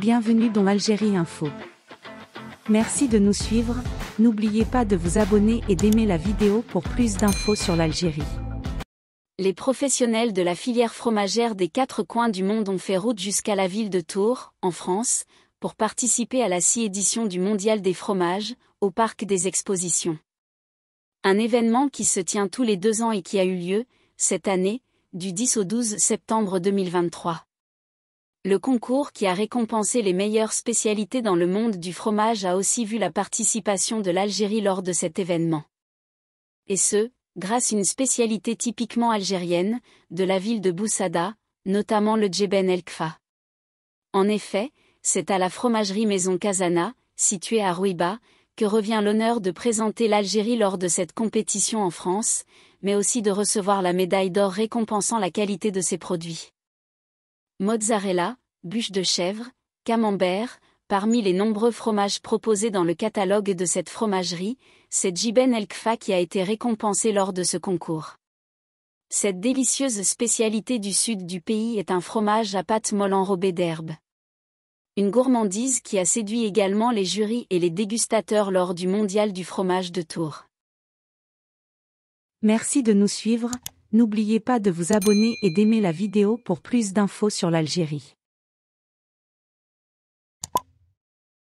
bienvenue dans Algérie Info. Merci de nous suivre, n'oubliez pas de vous abonner et d'aimer la vidéo pour plus d'infos sur l'Algérie. Les professionnels de la filière fromagère des quatre coins du monde ont fait route jusqu'à la ville de Tours, en France, pour participer à la 6e édition du Mondial des fromages, au Parc des Expositions. Un événement qui se tient tous les deux ans et qui a eu lieu, cette année, du 10 au 12 septembre 2023. Le concours qui a récompensé les meilleures spécialités dans le monde du fromage a aussi vu la participation de l'Algérie lors de cet événement. Et ce, grâce à une spécialité typiquement algérienne, de la ville de Boussada, notamment le Djeben El Kfa. En effet, c'est à la fromagerie Maison Kazana, située à Rouiba, que revient l'honneur de présenter l'Algérie lors de cette compétition en France, mais aussi de recevoir la médaille d'or récompensant la qualité de ses produits mozzarella, bûche de chèvre, camembert, parmi les nombreux fromages proposés dans le catalogue de cette fromagerie, c'est Jiben Elkfa qui a été récompensé lors de ce concours. Cette délicieuse spécialité du sud du pays est un fromage à pâte molle enrobée d'herbe. Une gourmandise qui a séduit également les jurys et les dégustateurs lors du mondial du fromage de Tours. Merci de nous suivre, N'oubliez pas de vous abonner et d'aimer la vidéo pour plus d'infos sur l'Algérie.